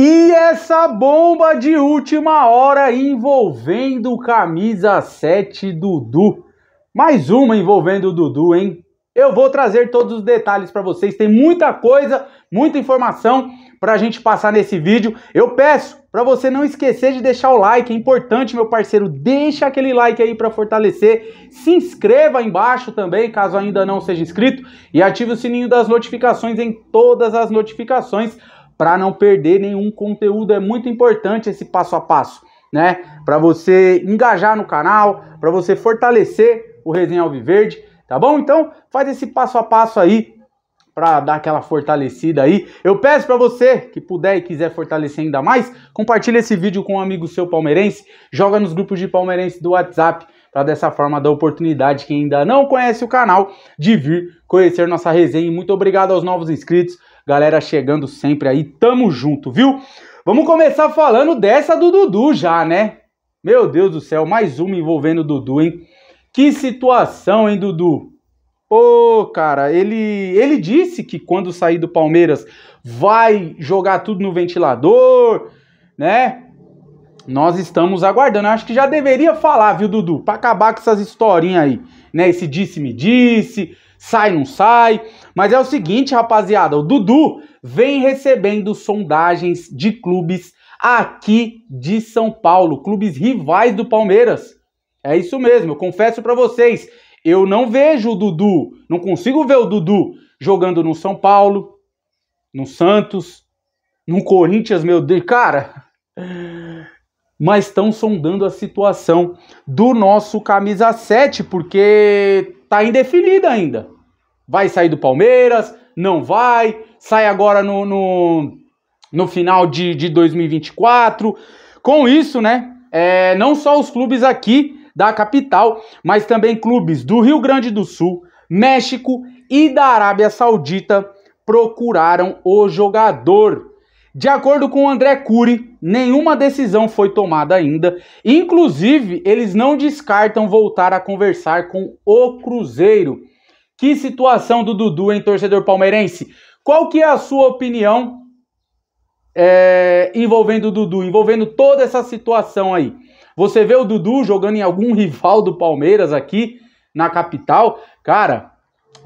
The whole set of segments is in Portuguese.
E essa bomba de última hora envolvendo camisa 7 Dudu. Mais uma envolvendo o Dudu, hein? Eu vou trazer todos os detalhes para vocês. Tem muita coisa, muita informação para a gente passar nesse vídeo. Eu peço para você não esquecer de deixar o like, é importante, meu parceiro. Deixa aquele like aí para fortalecer. Se inscreva aí embaixo também, caso ainda não seja inscrito, e ative o sininho das notificações em todas as notificações para não perder nenhum conteúdo. É muito importante esse passo a passo, né? Para você engajar no canal, para você fortalecer o Resenha Alviverde, tá bom? Então, faz esse passo a passo aí para dar aquela fortalecida aí. Eu peço para você que puder e quiser fortalecer ainda mais, compartilha esse vídeo com um amigo seu palmeirense, joga nos grupos de palmeirense do WhatsApp para dessa forma dar oportunidade quem ainda não conhece o canal de vir conhecer nossa resenha. muito obrigado aos novos inscritos. Galera chegando sempre aí, tamo junto, viu? Vamos começar falando dessa do Dudu já, né? Meu Deus do céu, mais uma envolvendo o Dudu, hein? Que situação, hein, Dudu? Ô, oh, cara, ele, ele disse que quando sair do Palmeiras vai jogar tudo no ventilador, né? Nós estamos aguardando. Acho que já deveria falar, viu, Dudu? Pra acabar com essas historinhas aí, né? Esse disse-me-disse, disse me disse sai, não sai. Mas é o seguinte, rapaziada, o Dudu vem recebendo sondagens de clubes aqui de São Paulo, clubes rivais do Palmeiras. É isso mesmo, eu confesso para vocês, eu não vejo o Dudu, não consigo ver o Dudu jogando no São Paulo, no Santos, no Corinthians, meu Deus, cara. Mas estão sondando a situação do nosso camisa 7, porque Tá indefinida ainda. Vai sair do Palmeiras? Não vai? Sai agora no, no, no final de, de 2024. Com isso, né? É, não só os clubes aqui da capital, mas também clubes do Rio Grande do Sul, México e da Arábia Saudita procuraram o jogador. De acordo com André Cury, nenhuma decisão foi tomada ainda. Inclusive, eles não descartam voltar a conversar com o Cruzeiro. Que situação do Dudu em torcedor palmeirense? Qual que é a sua opinião é, envolvendo o Dudu, envolvendo toda essa situação aí? Você vê o Dudu jogando em algum rival do Palmeiras aqui na capital? Cara,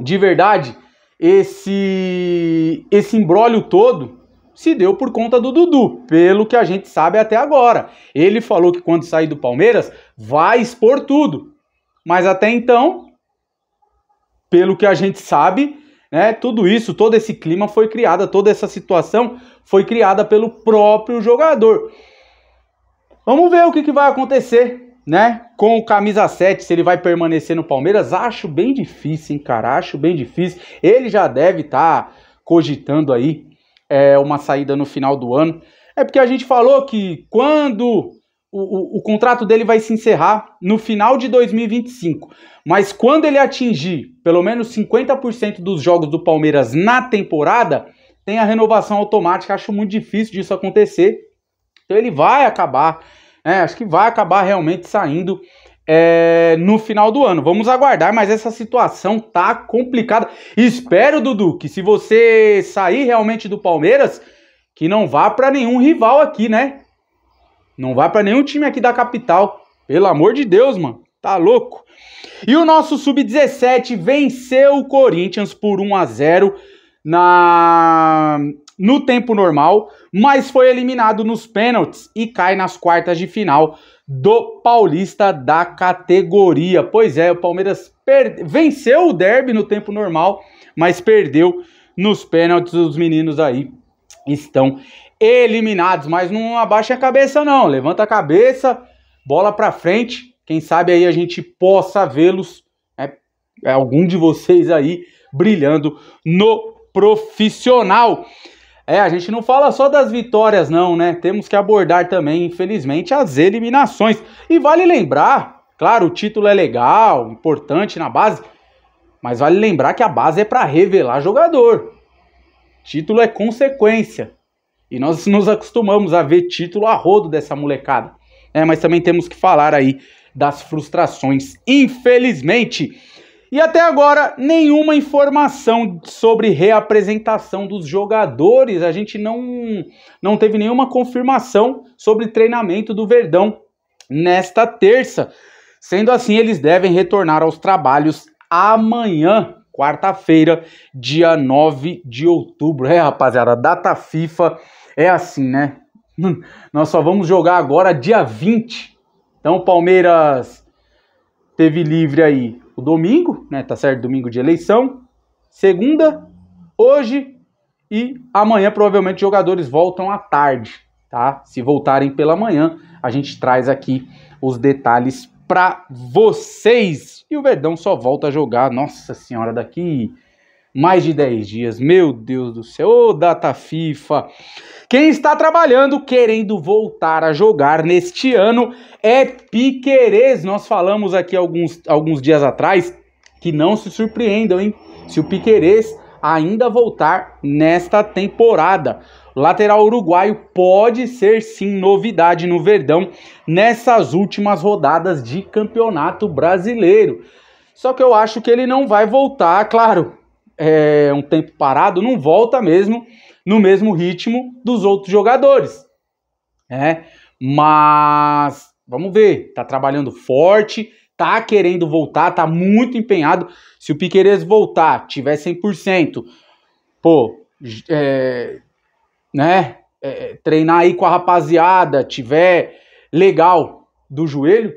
de verdade, esse esse embrólio todo se deu por conta do Dudu, pelo que a gente sabe até agora. Ele falou que quando sair do Palmeiras vai expor tudo. Mas até então, pelo que a gente sabe, né, tudo isso, todo esse clima foi criado, toda essa situação foi criada pelo próprio jogador. Vamos ver o que, que vai acontecer, né? Com o camisa 7, se ele vai permanecer no Palmeiras, acho bem difícil, hein, cara? Acho bem difícil. Ele já deve estar tá cogitando aí é, uma saída no final do ano. É porque a gente falou que quando o, o, o contrato dele vai se encerrar no final de 2025, mas quando ele atingir pelo menos 50% dos jogos do Palmeiras na temporada, tem a renovação automática. Acho muito difícil disso acontecer. Então ele vai acabar, né, acho que vai acabar realmente saindo é, no final do ano. Vamos aguardar, mas essa situação tá complicada. Espero, Dudu, que se você sair realmente do Palmeiras, que não vá para nenhum rival aqui, né? Não vá para nenhum time aqui da capital. Pelo amor de Deus, mano. Tá louco? E o nosso sub-17 venceu o Corinthians por 1 a 0 na no tempo normal, mas foi eliminado nos pênaltis e cai nas quartas de final do Paulista da categoria. Pois é, o Palmeiras venceu o derby no tempo normal, mas perdeu nos pênaltis. Os meninos aí estão eliminados, mas não abaixa a cabeça não, levanta a cabeça, bola para frente. Quem sabe aí a gente possa vê-los, né? é algum de vocês aí brilhando no profissional. É, a gente não fala só das vitórias, não, né? Temos que abordar também, infelizmente, as eliminações. E vale lembrar, claro, o título é legal, importante na base, mas vale lembrar que a base é para revelar jogador. Título é consequência. E nós nos acostumamos a ver título a rodo dessa molecada. É, mas também temos que falar aí das frustrações, infelizmente. E até agora, nenhuma informação sobre reapresentação dos jogadores. A gente não, não teve nenhuma confirmação sobre treinamento do Verdão nesta terça. Sendo assim, eles devem retornar aos trabalhos amanhã, quarta-feira, dia 9 de outubro. É, rapaziada, data FIFA é assim, né? Nós só vamos jogar agora dia 20. Então, Palmeiras teve livre aí o domingo, né? Tá certo? Domingo de eleição. Segunda, hoje e amanhã, provavelmente, jogadores voltam à tarde, tá? Se voltarem pela manhã, a gente traz aqui os detalhes para vocês. E o Verdão só volta a jogar, nossa senhora, daqui mais de 10 dias. Meu Deus do céu, ô oh, data FIFA. Quem está trabalhando querendo voltar a jogar neste ano é Piquerez. Nós falamos aqui alguns, alguns dias atrás que não se surpreendam, hein? Se o Piquerez ainda voltar nesta temporada. Lateral uruguaio pode ser sim novidade no Verdão nessas últimas rodadas de Campeonato Brasileiro. Só que eu acho que ele não vai voltar, claro, é, um tempo parado, não volta mesmo no mesmo ritmo dos outros jogadores. Né? Mas vamos ver, tá trabalhando forte, tá querendo voltar, tá muito empenhado. Se o Piqueires voltar, tiver 100%, pô, é, né, é, treinar aí com a rapaziada, tiver legal do joelho,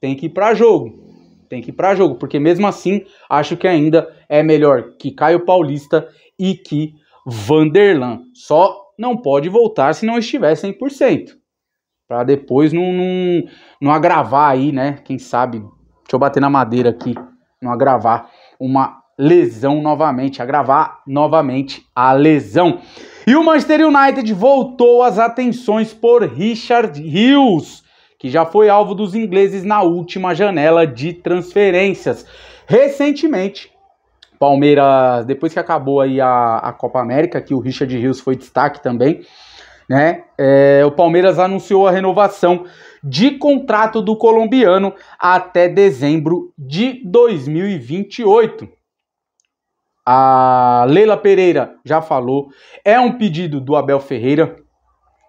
tem que ir para jogo. Tem que ir para jogo, porque mesmo assim, acho que ainda é melhor que Caio Paulista e que Vanderlan. Só não pode voltar se não estiver 100%. Para depois não, não, não agravar aí, né? Quem sabe, deixa eu bater na madeira aqui, não agravar uma lesão novamente, agravar novamente a lesão. E o Manchester United voltou as atenções por Richard Hughes, que já foi alvo dos ingleses na última janela de transferências. Recentemente, Palmeiras, depois que acabou aí a, a Copa América, que o Richard Rios foi destaque também, né? É, o Palmeiras anunciou a renovação de contrato do colombiano até dezembro de 2028. A Leila Pereira já falou, é um pedido do Abel Ferreira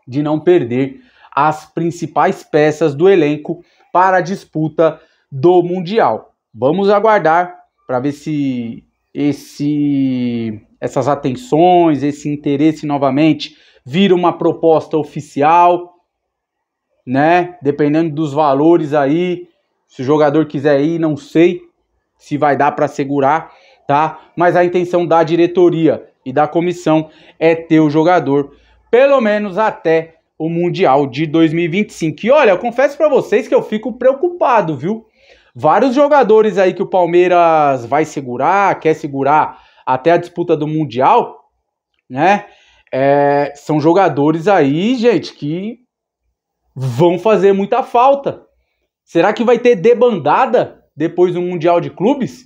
de não perder as principais peças do elenco para a disputa do Mundial. Vamos aguardar para ver se esse essas atenções, esse interesse novamente vira uma proposta oficial, né? Dependendo dos valores aí, se o jogador quiser ir, não sei se vai dar para segurar, tá? Mas a intenção da diretoria e da comissão é ter o jogador pelo menos até o Mundial de 2025. E olha, eu confesso para vocês que eu fico preocupado, viu? vários jogadores aí que o Palmeiras vai segurar, quer segurar até a disputa do Mundial, né? É, são jogadores aí, gente, que vão fazer muita falta. Será que vai ter debandada depois do Mundial de Clubes?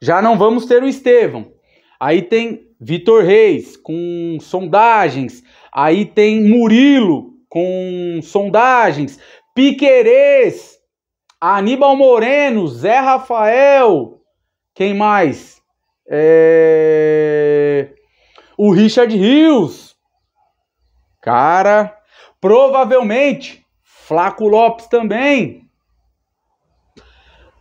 Já não vamos ter o Estevão. Aí tem Vitor Reis com sondagens. Aí tem Murilo com sondagens. Piquerez Aníbal Moreno, Zé Rafael. Quem mais? É... O Richard Rios. Cara, provavelmente Flaco Lopes também.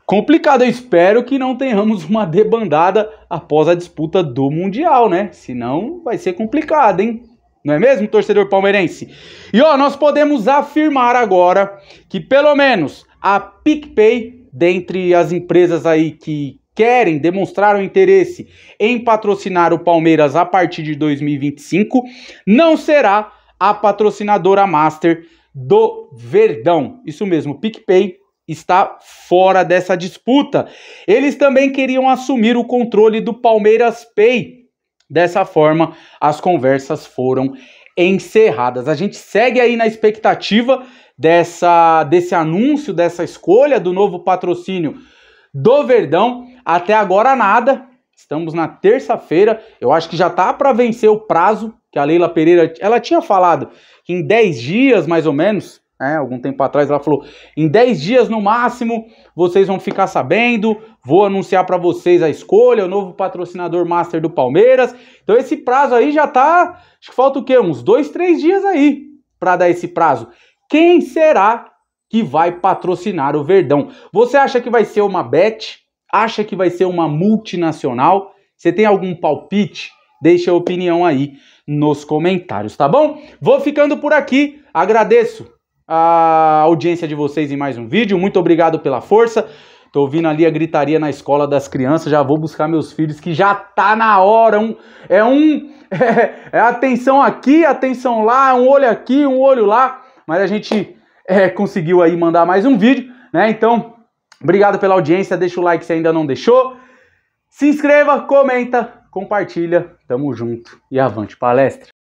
Complicado, eu espero que não tenhamos uma debandada após a disputa do Mundial, né? Senão vai ser complicado, hein? Não é mesmo, torcedor palmeirense? E ó, nós podemos afirmar agora que pelo menos a PicPay, dentre as empresas aí que querem demonstrar o interesse em patrocinar o Palmeiras a partir de 2025, não será a patrocinadora master do Verdão. Isso mesmo, PicPay está fora dessa disputa. Eles também queriam assumir o controle do Palmeiras Pay. Dessa forma, as conversas foram encerradas. A gente segue aí na expectativa dessa desse anúncio, dessa escolha do novo patrocínio do Verdão. Até agora nada. Estamos na terça-feira. Eu acho que já tá para vencer o prazo que a Leila Pereira, ela tinha falado que em 10 dias mais ou menos né, algum tempo atrás, ela falou: em 10 dias no máximo vocês vão ficar sabendo, vou anunciar para vocês a escolha, o novo patrocinador master do Palmeiras. Então esse prazo aí já tá, acho que falta o quê? Uns dois, três dias aí para dar esse prazo. Quem será que vai patrocinar o Verdão? Você acha que vai ser uma Bet? Acha que vai ser uma multinacional? Você tem algum palpite? Deixa a opinião aí nos comentários, tá bom? Vou ficando por aqui. Agradeço a audiência de vocês em mais um vídeo. Muito obrigado pela força. Tô ouvindo ali a gritaria na escola das crianças, já vou buscar meus filhos que já tá na hora. Um, é um é, é atenção aqui, atenção lá, um olho aqui, um olho lá. Mas a gente é, conseguiu aí mandar mais um vídeo, né? Então, obrigado pela audiência, deixa o like se ainda não deixou. Se inscreva, comenta, compartilha. Tamo junto e avante palestra.